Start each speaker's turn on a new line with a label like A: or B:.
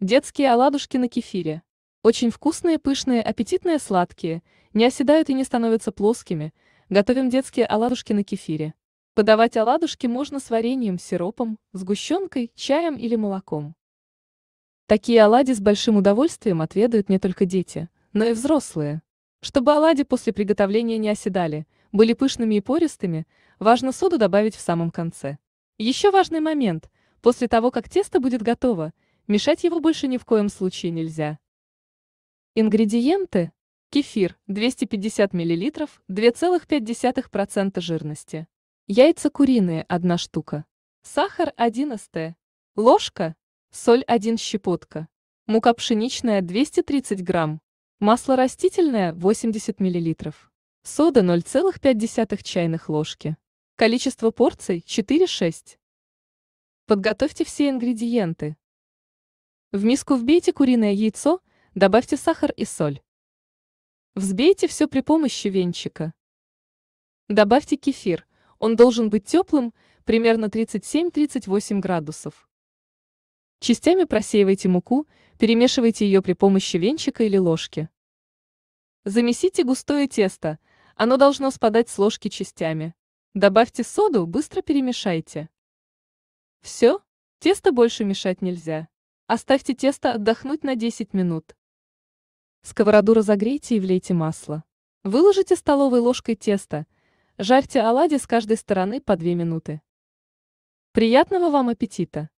A: Детские оладушки на кефире. Очень вкусные, пышные, аппетитные, сладкие, не оседают и не становятся плоскими. Готовим детские оладушки на кефире. Подавать оладушки можно с вареньем, сиропом, сгущенкой, чаем или молоком. Такие оладьи с большим удовольствием отведают не только дети, но и взрослые. Чтобы оладьи после приготовления не оседали, были пышными и пористыми, важно соду добавить в самом конце. Еще важный момент. После того, как тесто будет готово, Мешать его больше ни в коем случае нельзя. Ингредиенты. Кефир 250 мл 2,5% жирности. Яйца куриные 1 штука. Сахар 1 ст. Ложка. Соль 1 щепотка. Мука пшеничная 230 грамм. Масло растительное 80 мл. Сода 0,5 чайных ложки. Количество порций 4-6. Подготовьте все ингредиенты, в миску вбейте куриное яйцо, добавьте сахар и соль. Взбейте все при помощи венчика. Добавьте кефир, он должен быть теплым, примерно 37-38 градусов. Частями просеивайте муку, перемешивайте ее при помощи венчика или ложки. Замесите густое тесто, оно должно спадать с ложки частями. Добавьте соду, быстро перемешайте. Все, тесто больше мешать нельзя. Оставьте тесто отдохнуть на 10 минут. Сковороду разогрейте и влейте масло. Выложите столовой ложкой тесто. Жарьте оладьи с каждой стороны по 2 минуты. Приятного вам аппетита!